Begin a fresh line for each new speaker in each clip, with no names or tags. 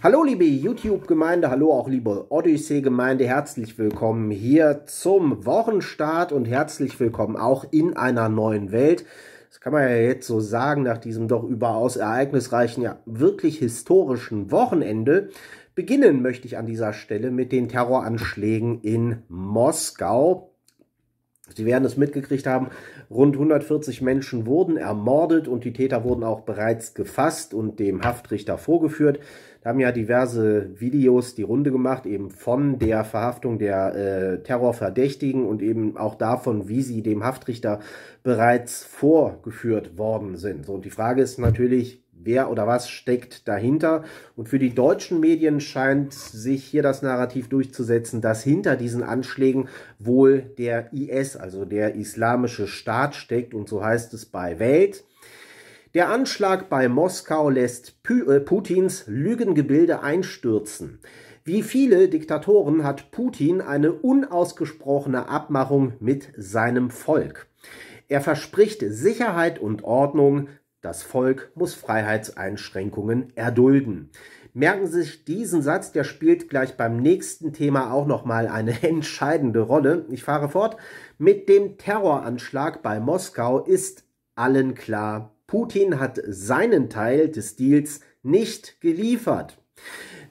Hallo liebe YouTube-Gemeinde, hallo auch liebe Odyssee-Gemeinde, herzlich willkommen hier zum Wochenstart und herzlich willkommen auch in einer neuen Welt. Das kann man ja jetzt so sagen, nach diesem doch überaus ereignisreichen, ja wirklich historischen Wochenende. Beginnen möchte ich an dieser Stelle mit den Terroranschlägen in Moskau. Sie werden es mitgekriegt haben, rund 140 Menschen wurden ermordet und die Täter wurden auch bereits gefasst und dem Haftrichter vorgeführt. Da haben ja diverse Videos die Runde gemacht, eben von der Verhaftung der äh, Terrorverdächtigen und eben auch davon, wie sie dem Haftrichter bereits vorgeführt worden sind. So, und die Frage ist natürlich, wer oder was steckt dahinter. Und für die deutschen Medien scheint sich hier das Narrativ durchzusetzen, dass hinter diesen Anschlägen wohl der IS, also der Islamische Staat steckt. Und so heißt es bei Welt. Der Anschlag bei Moskau lässt äh, Putins Lügengebilde einstürzen. Wie viele Diktatoren hat Putin eine unausgesprochene Abmachung mit seinem Volk. Er verspricht Sicherheit und Ordnung, das Volk muss Freiheitseinschränkungen erdulden. Merken Sie sich diesen Satz, der spielt gleich beim nächsten Thema auch nochmal eine entscheidende Rolle. Ich fahre fort. Mit dem Terroranschlag bei Moskau ist allen klar, Putin hat seinen Teil des Deals nicht geliefert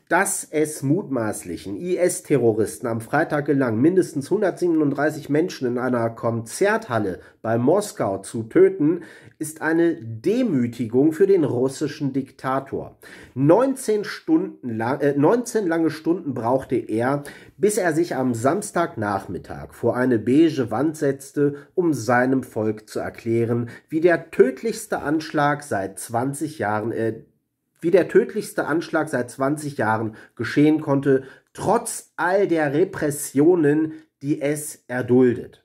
dass es mutmaßlichen IS-Terroristen am Freitag gelang, mindestens 137 Menschen in einer Konzerthalle bei Moskau zu töten, ist eine Demütigung für den russischen Diktator. 19, Stunden lang, äh, 19 lange Stunden brauchte er, bis er sich am Samstagnachmittag vor eine beige Wand setzte, um seinem Volk zu erklären, wie der tödlichste Anschlag seit 20 Jahren äh, wie der tödlichste Anschlag seit 20 Jahren geschehen konnte, trotz all der Repressionen, die es erduldet.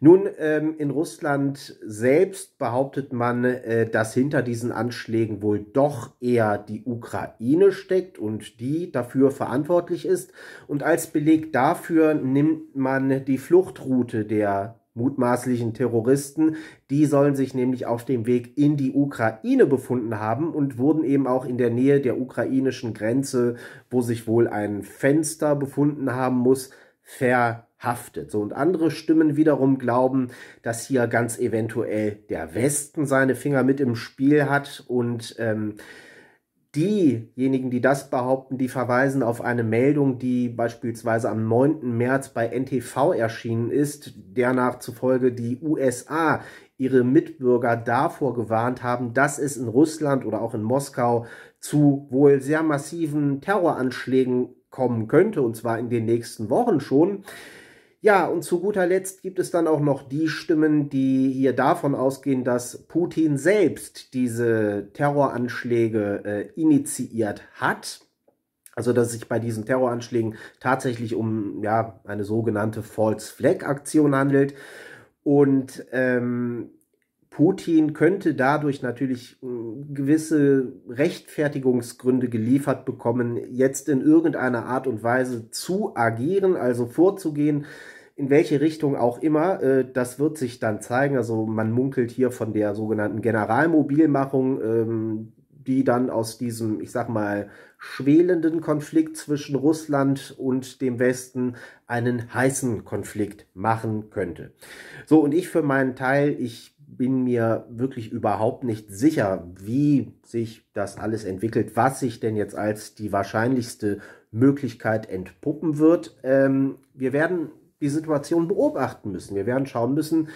Nun, ähm, in Russland selbst behauptet man, äh, dass hinter diesen Anschlägen wohl doch eher die Ukraine steckt und die dafür verantwortlich ist. Und als Beleg dafür nimmt man die Fluchtroute der mutmaßlichen Terroristen. Die sollen sich nämlich auf dem Weg in die Ukraine befunden haben und wurden eben auch in der Nähe der ukrainischen Grenze, wo sich wohl ein Fenster befunden haben muss, verhaftet. So und andere Stimmen wiederum glauben, dass hier ganz eventuell der Westen seine Finger mit im Spiel hat und ähm, diejenigen, die das behaupten, die verweisen auf eine Meldung, die beispielsweise am 9. März bei NTV erschienen ist, der nachzufolge die USA ihre Mitbürger davor gewarnt haben, dass es in Russland oder auch in Moskau zu wohl sehr massiven Terroranschlägen kommen könnte, und zwar in den nächsten Wochen schon. Ja, und zu guter Letzt gibt es dann auch noch die Stimmen, die hier davon ausgehen, dass Putin selbst diese Terroranschläge äh, initiiert hat. Also, dass es sich bei diesen Terroranschlägen tatsächlich um ja, eine sogenannte False Flag Aktion handelt. Und ähm, Putin könnte dadurch natürlich hm, gewisse Rechtfertigungsgründe geliefert bekommen, jetzt in irgendeiner Art und Weise zu agieren, also vorzugehen, in welche Richtung auch immer, äh, das wird sich dann zeigen. Also man munkelt hier von der sogenannten Generalmobilmachung, ähm, die dann aus diesem, ich sag mal, schwelenden Konflikt zwischen Russland und dem Westen einen heißen Konflikt machen könnte. So, und ich für meinen Teil, ich bin mir wirklich überhaupt nicht sicher, wie sich das alles entwickelt, was sich denn jetzt als die wahrscheinlichste Möglichkeit entpuppen wird. Ähm, wir werden die Situation beobachten müssen. Wir werden schauen müssen,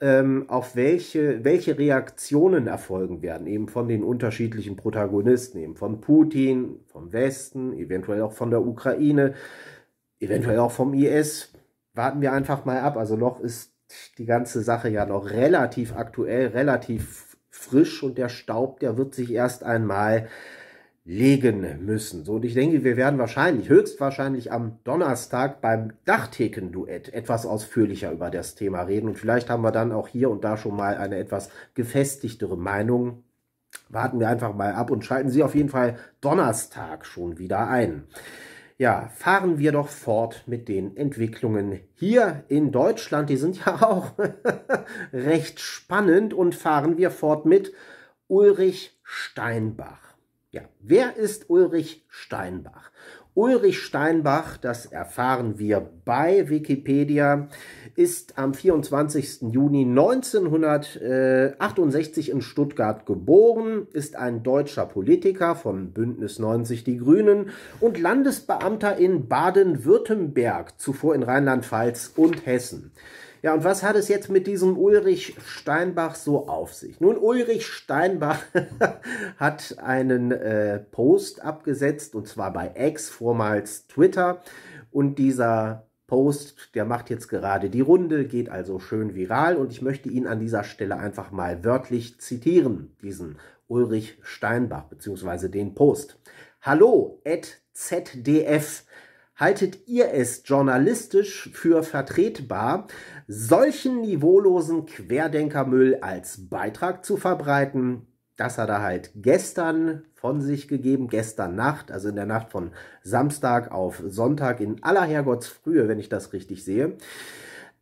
ähm, auf welche, welche Reaktionen erfolgen werden, eben von den unterschiedlichen Protagonisten, eben von Putin, vom Westen, eventuell auch von der Ukraine, eventuell auch vom IS. Warten wir einfach mal ab. Also noch ist die ganze Sache ja noch relativ aktuell, relativ frisch und der Staub, der wird sich erst einmal legen müssen. So, und ich denke, wir werden wahrscheinlich, höchstwahrscheinlich am Donnerstag beim Dachtheken-Duett etwas ausführlicher über das Thema reden. Und vielleicht haben wir dann auch hier und da schon mal eine etwas gefestigtere Meinung. Warten wir einfach mal ab und schalten Sie auf jeden Fall Donnerstag schon wieder ein. Ja, fahren wir doch fort mit den Entwicklungen hier in Deutschland. Die sind ja auch recht spannend und fahren wir fort mit Ulrich Steinbach. Ja, wer ist Ulrich Steinbach? Ulrich Steinbach, das erfahren wir bei Wikipedia, ist am 24. Juni 1968 in Stuttgart geboren, ist ein deutscher Politiker von Bündnis 90 Die Grünen und Landesbeamter in Baden-Württemberg, zuvor in Rheinland-Pfalz und Hessen. Ja, und was hat es jetzt mit diesem Ulrich Steinbach so auf sich? Nun, Ulrich Steinbach hat einen äh, Post abgesetzt, und zwar bei X, vormals Twitter. Und dieser Post, der macht jetzt gerade die Runde, geht also schön viral. Und ich möchte ihn an dieser Stelle einfach mal wörtlich zitieren, diesen Ulrich Steinbach, beziehungsweise den Post. Hallo, at ZDF. Haltet ihr es journalistisch für vertretbar, solchen niveaulosen Querdenkermüll als Beitrag zu verbreiten? Das hat er halt gestern von sich gegeben, gestern Nacht, also in der Nacht von Samstag auf Sonntag in aller Herrgottsfrühe, wenn ich das richtig sehe.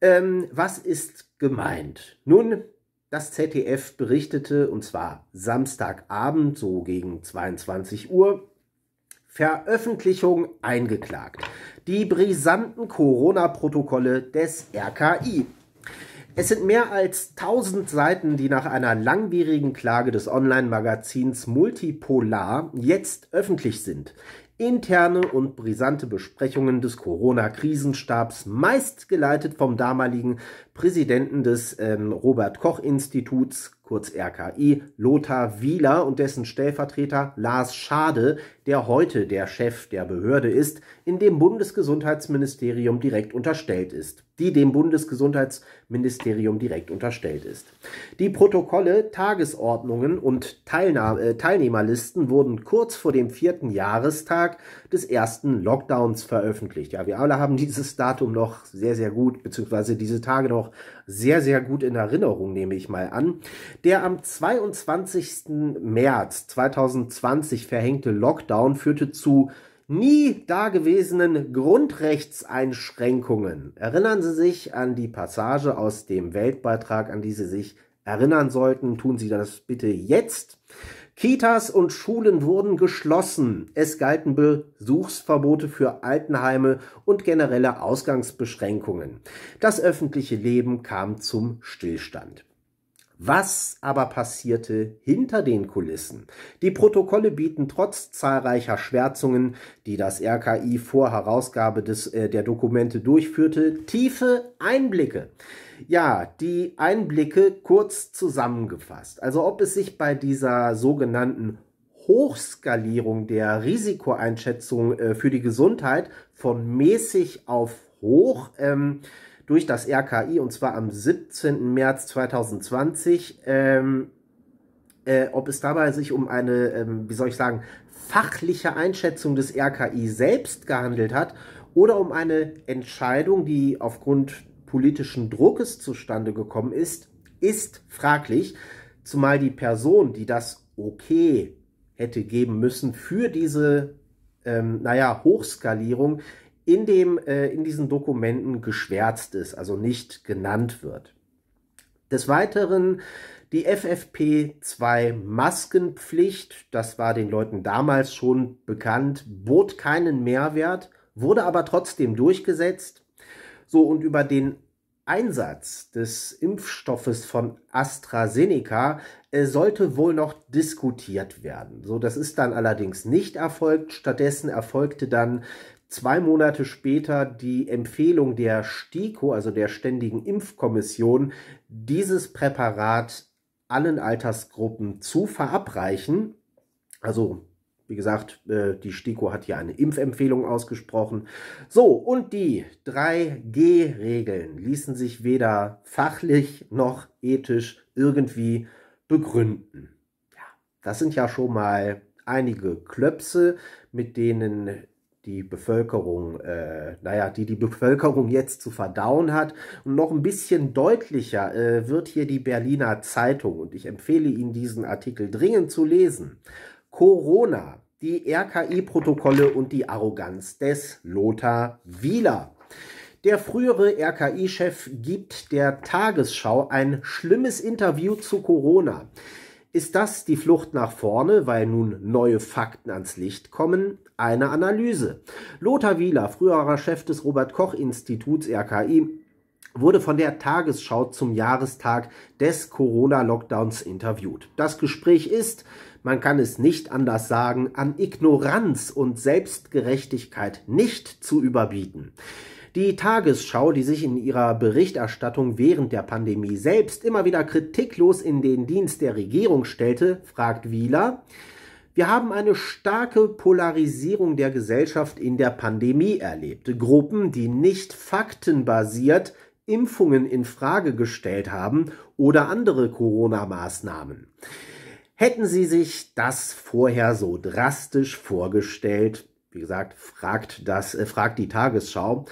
Ähm, was ist gemeint? Nun, das ZDF berichtete, und zwar Samstagabend, so gegen 22 Uhr, Veröffentlichung eingeklagt. Die brisanten Corona-Protokolle des RKI. Es sind mehr als 1000 Seiten, die nach einer langwierigen Klage des Online-Magazins Multipolar jetzt öffentlich sind. Interne und brisante Besprechungen des Corona-Krisenstabs, meist geleitet vom damaligen Präsidenten des ähm, Robert Koch Instituts, kurz RKI, Lothar Wieler und dessen Stellvertreter Lars Schade, der heute der Chef der Behörde ist, in dem Bundesgesundheitsministerium direkt unterstellt ist, die dem Bundesgesundheitsministerium direkt unterstellt ist. Die Protokolle, Tagesordnungen und Teilna äh, Teilnehmerlisten wurden kurz vor dem vierten Jahrestag des ersten Lockdowns veröffentlicht. Ja, wir alle haben dieses Datum noch sehr, sehr gut, beziehungsweise diese Tage noch noch sehr, sehr gut in Erinnerung, nehme ich mal an. Der am 22. März 2020 verhängte Lockdown führte zu nie dagewesenen Grundrechtseinschränkungen. Erinnern Sie sich an die Passage aus dem Weltbeitrag, an die Sie sich erinnern sollten. Tun Sie das bitte jetzt. Kitas und Schulen wurden geschlossen. Es galten Besuchsverbote für Altenheime und generelle Ausgangsbeschränkungen. Das öffentliche Leben kam zum Stillstand. Was aber passierte hinter den Kulissen? Die Protokolle bieten trotz zahlreicher Schwärzungen, die das RKI vor Herausgabe des, äh, der Dokumente durchführte, tiefe Einblicke. Ja, die Einblicke kurz zusammengefasst. Also ob es sich bei dieser sogenannten Hochskalierung der Risikoeinschätzung äh, für die Gesundheit von mäßig auf hoch ähm, durch das RKI und zwar am 17. März 2020, ähm, äh, ob es dabei sich um eine, ähm, wie soll ich sagen, fachliche Einschätzung des RKI selbst gehandelt hat oder um eine Entscheidung, die aufgrund politischen Druckes zustande gekommen ist, ist fraglich, zumal die Person, die das okay hätte geben müssen für diese, ähm, naja, Hochskalierung, in, dem, äh, in diesen Dokumenten geschwärzt ist, also nicht genannt wird. Des Weiteren die FFP2-Maskenpflicht, das war den Leuten damals schon bekannt, bot keinen Mehrwert, wurde aber trotzdem durchgesetzt. So, und über den Einsatz des Impfstoffes von AstraZeneca äh, sollte wohl noch diskutiert werden. So, das ist dann allerdings nicht erfolgt. Stattdessen erfolgte dann zwei Monate später die Empfehlung der STIKO, also der Ständigen Impfkommission, dieses Präparat allen Altersgruppen zu verabreichen. Also, wie gesagt, äh, die STIKO hat hier eine Impfempfehlung ausgesprochen. So, und die 3G-Regeln ließen sich weder fachlich noch ethisch irgendwie begründen. Ja, das sind ja schon mal einige Klöpse, mit denen die Bevölkerung, äh, naja, die die Bevölkerung jetzt zu verdauen hat. Und noch ein bisschen deutlicher äh, wird hier die Berliner Zeitung und ich empfehle Ihnen diesen Artikel dringend zu lesen. Corona, die RKI-Protokolle und die Arroganz des Lothar Wieler. Der frühere RKI-Chef gibt der Tagesschau ein schlimmes Interview zu Corona. Ist das die Flucht nach vorne, weil nun neue Fakten ans Licht kommen? eine Analyse. Lothar Wieler, früherer Chef des Robert-Koch-Instituts RKI, wurde von der Tagesschau zum Jahrestag des Corona-Lockdowns interviewt. Das Gespräch ist, man kann es nicht anders sagen, an Ignoranz und Selbstgerechtigkeit nicht zu überbieten. Die Tagesschau, die sich in ihrer Berichterstattung während der Pandemie selbst immer wieder kritiklos in den Dienst der Regierung stellte, fragt Wieler, wir haben eine starke Polarisierung der Gesellschaft in der Pandemie erlebt. Gruppen, die nicht faktenbasiert Impfungen in Frage gestellt haben oder andere Corona-Maßnahmen. Hätten Sie sich das vorher so drastisch vorgestellt? Wie gesagt, fragt das, äh, fragt die Tagesschau.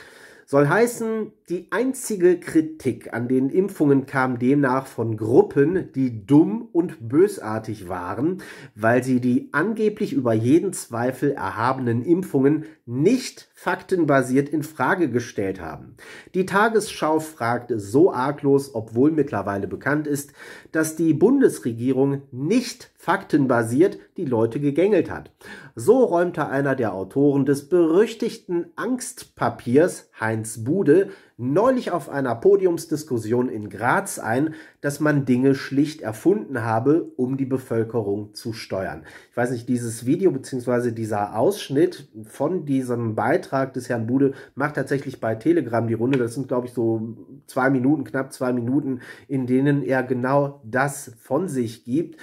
Soll heißen, die einzige Kritik an den Impfungen kam demnach von Gruppen, die dumm und bösartig waren, weil sie die angeblich über jeden Zweifel erhabenen Impfungen nicht faktenbasiert in Frage gestellt haben. Die Tagesschau fragt so arglos, obwohl mittlerweile bekannt ist, dass die Bundesregierung nicht faktenbasiert die Leute gegängelt hat. So räumte einer der Autoren des berüchtigten Angstpapiers, Heinz Bude, neulich auf einer Podiumsdiskussion in Graz ein, dass man Dinge schlicht erfunden habe, um die Bevölkerung zu steuern. Ich weiß nicht, dieses Video bzw. dieser Ausschnitt von diesem Beitrag des Herrn Bude macht tatsächlich bei Telegram die Runde. Das sind, glaube ich, so zwei Minuten, knapp zwei Minuten, in denen er genau das von sich gibt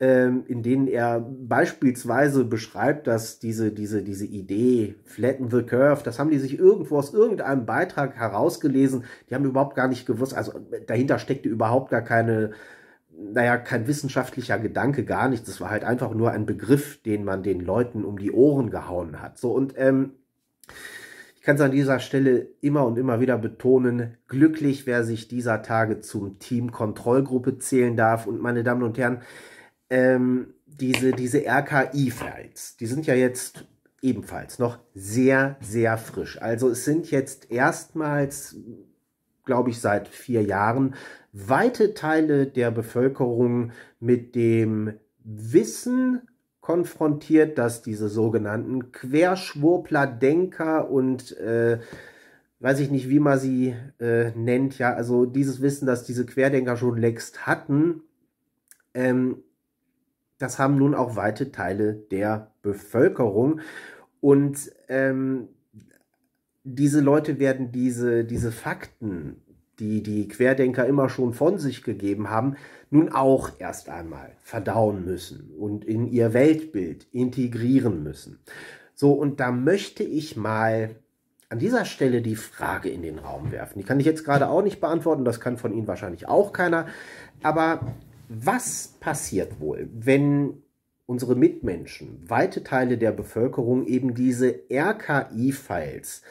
ähm, in denen er beispielsweise beschreibt, dass diese, diese, diese Idee, flatten the curve, das haben die sich irgendwo aus irgendeinem Beitrag herausgelesen. Die haben überhaupt gar nicht gewusst, also äh, dahinter steckte überhaupt gar keine, naja, kein wissenschaftlicher Gedanke, gar nichts. Das war halt einfach nur ein Begriff, den man den Leuten um die Ohren gehauen hat. So, und, ähm, ich kann es an dieser Stelle immer und immer wieder betonen, glücklich, wer sich dieser Tage zum Team Kontrollgruppe zählen darf. Und meine Damen und Herren, ähm, diese, diese RKI-Files, die sind ja jetzt ebenfalls noch sehr, sehr frisch. Also es sind jetzt erstmals, glaube ich, seit vier Jahren weite Teile der Bevölkerung mit dem Wissen konfrontiert, dass diese sogenannten querschwurpler Denker und äh, weiß ich nicht, wie man sie äh, nennt, ja, also dieses Wissen, dass diese Querdenker schon längst hatten, ähm, das haben nun auch weite Teile der Bevölkerung. Und ähm, diese Leute werden diese, diese Fakten, die die Querdenker immer schon von sich gegeben haben, nun auch erst einmal verdauen müssen und in ihr Weltbild integrieren müssen. So, und da möchte ich mal an dieser Stelle die Frage in den Raum werfen. Die kann ich jetzt gerade auch nicht beantworten, das kann von Ihnen wahrscheinlich auch keiner. Aber was passiert wohl, wenn unsere Mitmenschen, weite Teile der Bevölkerung eben diese RKI-Files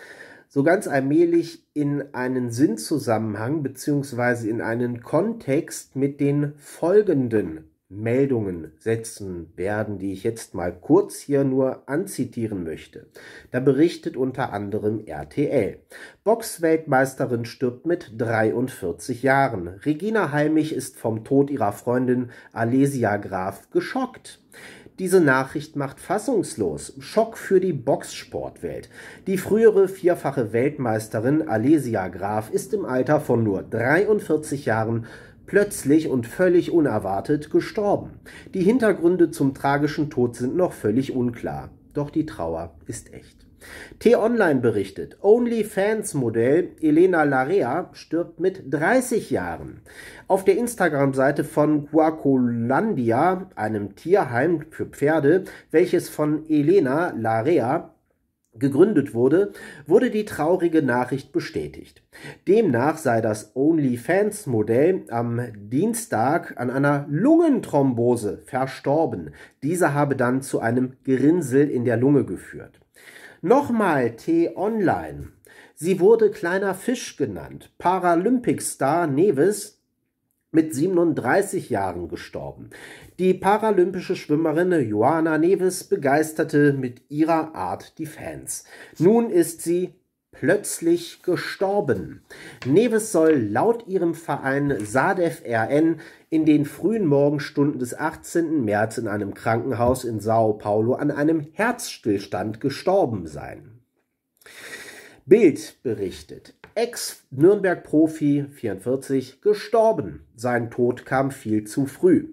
so ganz allmählich in einen Sinnzusammenhang beziehungsweise in einen Kontext mit den folgenden Meldungen setzen werden, die ich jetzt mal kurz hier nur anzitieren möchte. Da berichtet unter anderem RTL. Boxweltmeisterin stirbt mit 43 Jahren. Regina Heimich ist vom Tod ihrer Freundin Alesia Graf geschockt. Diese Nachricht macht fassungslos. Schock für die Boxsportwelt. Die frühere vierfache Weltmeisterin Alesia Graf ist im Alter von nur 43 Jahren plötzlich und völlig unerwartet gestorben. Die Hintergründe zum tragischen Tod sind noch völlig unklar. Doch die Trauer ist echt. T-Online berichtet, OnlyFans-Modell Elena Larea stirbt mit 30 Jahren. Auf der Instagram-Seite von Guacolandia, einem Tierheim für Pferde, welches von Elena Larea gegründet wurde, wurde die traurige Nachricht bestätigt. Demnach sei das OnlyFans-Modell am Dienstag an einer Lungenthrombose verstorben. Diese habe dann zu einem Gerinsel in der Lunge geführt. Nochmal T-Online. Sie wurde kleiner Fisch genannt. Paralympic-Star Neves mit 37 Jahren gestorben. Die paralympische Schwimmerin Joana Neves begeisterte mit ihrer Art die Fans. Nun ist sie plötzlich gestorben. Neves soll laut ihrem Verein SADEF RN in den frühen Morgenstunden des 18. März in einem Krankenhaus in Sao Paulo an einem Herzstillstand gestorben sein. Bild berichtet. Ex-Nürnberg-Profi 44 gestorben. Sein Tod kam viel zu früh.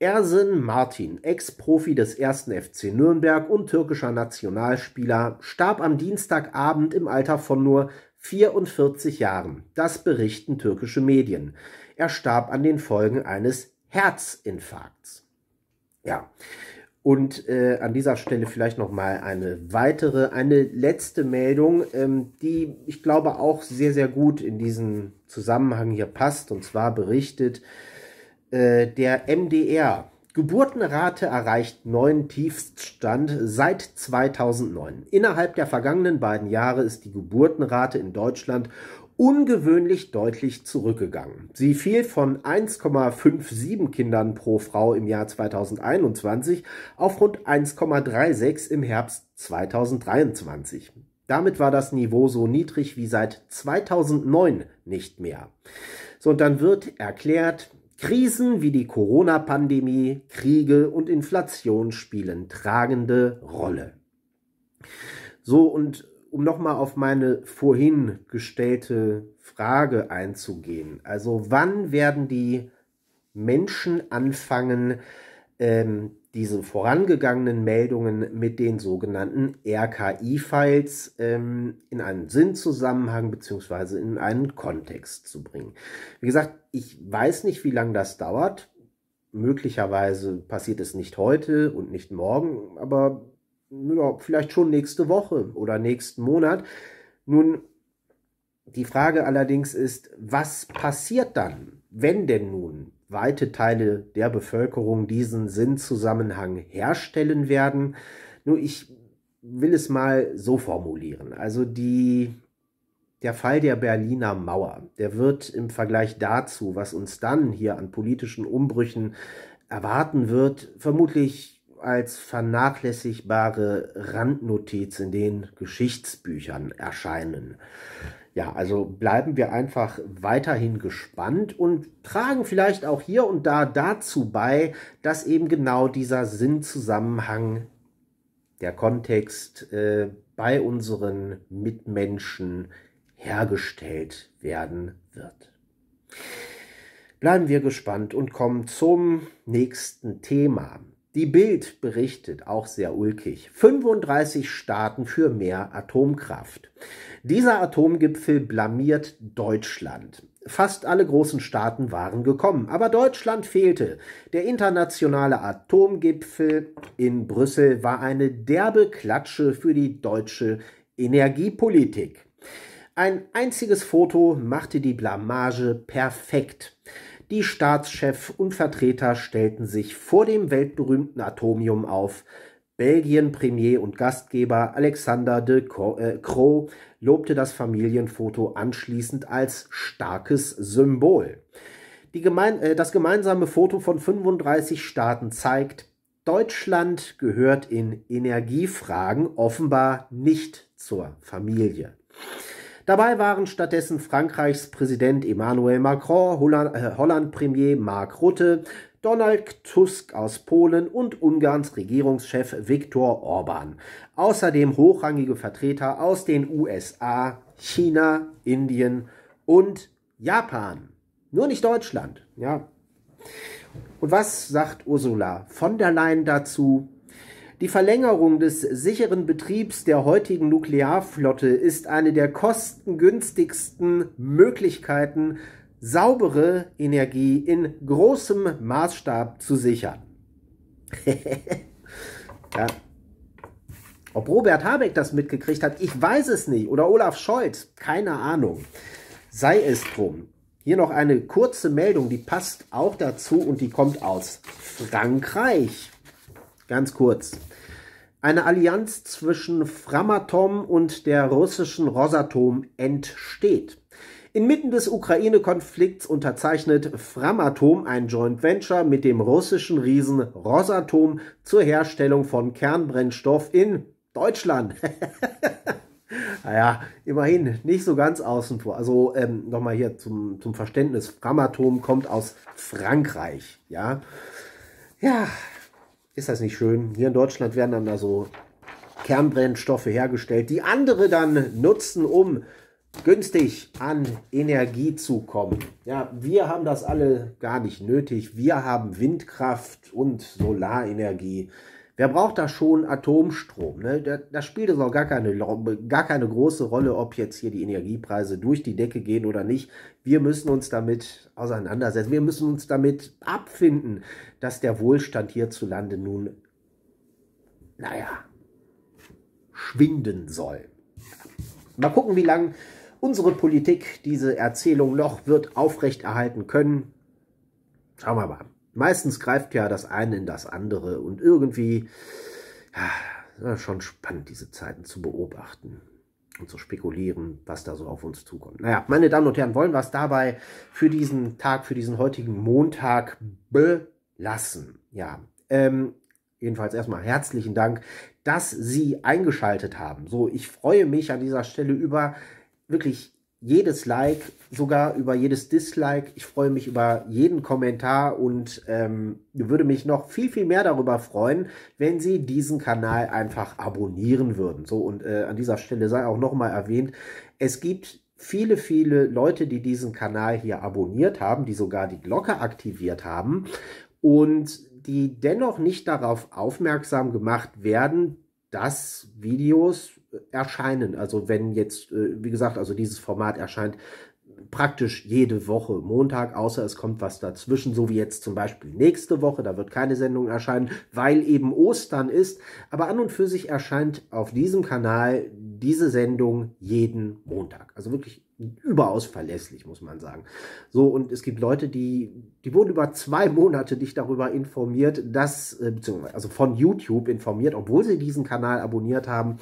Ersin Martin, Ex-Profi des 1. FC Nürnberg und türkischer Nationalspieler, starb am Dienstagabend im Alter von nur 44 Jahren. Das berichten türkische Medien. Er starb an den Folgen eines Herzinfarkts. Ja, und äh, an dieser Stelle vielleicht nochmal eine weitere, eine letzte Meldung, ähm, die ich glaube auch sehr, sehr gut in diesen Zusammenhang hier passt. Und zwar berichtet äh, der MDR. Geburtenrate erreicht neuen Tiefststand seit 2009. Innerhalb der vergangenen beiden Jahre ist die Geburtenrate in Deutschland ungewöhnlich deutlich zurückgegangen. Sie fiel von 1,57 Kindern pro Frau im Jahr 2021 auf rund 1,36 im Herbst 2023. Damit war das Niveau so niedrig wie seit 2009 nicht mehr. So, und dann wird erklärt, Krisen wie die Corona-Pandemie, Kriege und Inflation spielen tragende Rolle. So, und um nochmal auf meine vorhin gestellte Frage einzugehen. Also wann werden die Menschen anfangen, ähm, diese vorangegangenen Meldungen mit den sogenannten RKI-Files ähm, in einen Sinnzusammenhang bzw. in einen Kontext zu bringen. Wie gesagt, ich weiß nicht, wie lange das dauert. Möglicherweise passiert es nicht heute und nicht morgen, aber ja, vielleicht schon nächste Woche oder nächsten Monat. Nun, die Frage allerdings ist, was passiert dann, wenn denn nun weite Teile der Bevölkerung diesen Sinnzusammenhang herstellen werden? Nur ich will es mal so formulieren. Also die, der Fall der Berliner Mauer, der wird im Vergleich dazu, was uns dann hier an politischen Umbrüchen erwarten wird, vermutlich als vernachlässigbare Randnotiz in den Geschichtsbüchern erscheinen. Ja, also bleiben wir einfach weiterhin gespannt und tragen vielleicht auch hier und da dazu bei, dass eben genau dieser Sinnzusammenhang, der Kontext äh, bei unseren Mitmenschen hergestellt werden wird. Bleiben wir gespannt und kommen zum nächsten Thema. Die Bild berichtet auch sehr ulkig. 35 Staaten für mehr Atomkraft. Dieser Atomgipfel blamiert Deutschland. Fast alle großen Staaten waren gekommen, aber Deutschland fehlte. Der internationale Atomgipfel in Brüssel war eine derbe Klatsche für die deutsche Energiepolitik. Ein einziges Foto machte die Blamage perfekt. Die Staatschef und Vertreter stellten sich vor dem weltberühmten Atomium auf. Belgien Premier und Gastgeber Alexander de Croo äh, lobte das Familienfoto anschließend als starkes Symbol. Gemein äh, das gemeinsame Foto von 35 Staaten zeigt, Deutschland gehört in Energiefragen offenbar nicht zur Familie. Dabei waren stattdessen Frankreichs Präsident Emmanuel Macron, Holland-Premier äh, Mark Rutte, Donald Tusk aus Polen und Ungarns Regierungschef Viktor Orban. Außerdem hochrangige Vertreter aus den USA, China, Indien und Japan. Nur nicht Deutschland, ja. Und was sagt Ursula von der Leyen dazu? Die Verlängerung des sicheren Betriebs der heutigen Nuklearflotte ist eine der kostengünstigsten Möglichkeiten, saubere Energie in großem Maßstab zu sichern. ja. Ob Robert Habeck das mitgekriegt hat, ich weiß es nicht. Oder Olaf Scholz, keine Ahnung. Sei es drum. Hier noch eine kurze Meldung, die passt auch dazu und die kommt aus Frankreich. Ganz kurz. Eine Allianz zwischen Framatom und der russischen Rosatom entsteht. Inmitten des Ukraine-Konflikts unterzeichnet Framatom ein Joint Venture mit dem russischen Riesen Rosatom zur Herstellung von Kernbrennstoff in Deutschland. naja, immerhin nicht so ganz außen vor. Also ähm, nochmal hier zum, zum Verständnis. Framatom kommt aus Frankreich. Ja, ja ist das nicht schön? Hier in Deutschland werden dann da so Kernbrennstoffe hergestellt, die andere dann nutzen, um günstig an Energie zu kommen. Ja, wir haben das alle gar nicht nötig. Wir haben Windkraft und Solarenergie. Wer braucht da schon Atomstrom? Ne? Da, da spielt es auch gar keine, gar keine große Rolle, ob jetzt hier die Energiepreise durch die Decke gehen oder nicht. Wir müssen uns damit auseinandersetzen. Wir müssen uns damit abfinden, dass der Wohlstand hierzulande nun, naja, schwinden soll. Mal gucken, wie lange unsere Politik diese Erzählung noch wird aufrechterhalten können. Schauen wir mal. Meistens greift ja das eine in das andere und irgendwie ja, schon spannend, diese Zeiten zu beobachten und zu spekulieren, was da so auf uns zukommt. Naja, meine Damen und Herren, wollen wir es dabei für diesen Tag, für diesen heutigen Montag belassen. Ja, ähm, jedenfalls erstmal herzlichen Dank, dass Sie eingeschaltet haben. So, ich freue mich an dieser Stelle über wirklich jedes Like, sogar über jedes Dislike. Ich freue mich über jeden Kommentar und ähm, würde mich noch viel, viel mehr darüber freuen, wenn Sie diesen Kanal einfach abonnieren würden. So, und äh, an dieser Stelle sei auch nochmal erwähnt, es gibt viele, viele Leute, die diesen Kanal hier abonniert haben, die sogar die Glocke aktiviert haben und die dennoch nicht darauf aufmerksam gemacht werden, dass Videos erscheinen. Also wenn jetzt, äh, wie gesagt, also dieses Format erscheint praktisch jede Woche Montag, außer es kommt was dazwischen, so wie jetzt zum Beispiel nächste Woche, da wird keine Sendung erscheinen, weil eben Ostern ist. Aber an und für sich erscheint auf diesem Kanal diese Sendung jeden Montag. Also wirklich überaus verlässlich, muss man sagen. So, und es gibt Leute, die, die wurden über zwei Monate nicht darüber informiert, dass, äh, beziehungsweise also von YouTube informiert, obwohl sie diesen Kanal abonniert haben,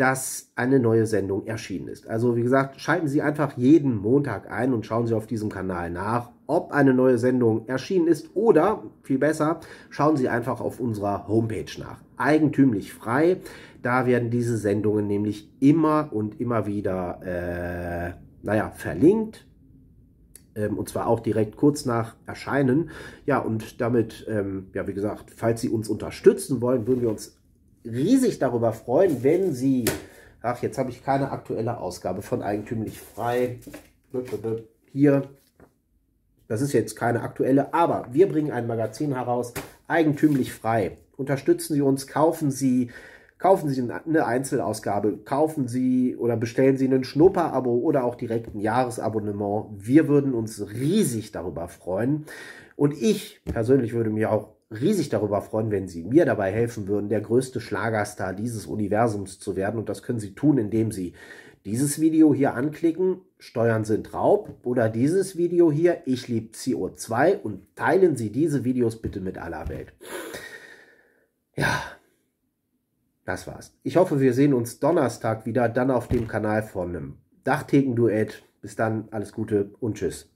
dass eine neue Sendung erschienen ist. Also wie gesagt, schalten Sie einfach jeden Montag ein und schauen Sie auf diesem Kanal nach, ob eine neue Sendung erschienen ist oder viel besser, schauen Sie einfach auf unserer Homepage nach. Eigentümlich frei, da werden diese Sendungen nämlich immer und immer wieder, äh, naja, verlinkt, ähm, und zwar auch direkt kurz nach Erscheinen. Ja, und damit, ähm, ja, wie gesagt, falls Sie uns unterstützen wollen, würden wir uns riesig darüber freuen, wenn Sie, ach, jetzt habe ich keine aktuelle Ausgabe von Eigentümlich Frei, hier, das ist jetzt keine aktuelle, aber wir bringen ein Magazin heraus, Eigentümlich Frei. Unterstützen Sie uns, kaufen Sie, kaufen Sie eine Einzelausgabe, kaufen Sie oder bestellen Sie einen abo oder auch direkt ein Jahresabonnement. Wir würden uns riesig darüber freuen. Und ich persönlich würde mir auch riesig darüber freuen, wenn Sie mir dabei helfen würden, der größte Schlagerstar dieses Universums zu werden. Und das können Sie tun, indem Sie dieses Video hier anklicken, Steuern sind Raub, oder dieses Video hier, ich liebe CO2 und teilen Sie diese Videos bitte mit aller Welt. Ja, das war's. Ich hoffe, wir sehen uns Donnerstag wieder, dann auf dem Kanal von einem Dachtheken-Duett. Bis dann, alles Gute und tschüss.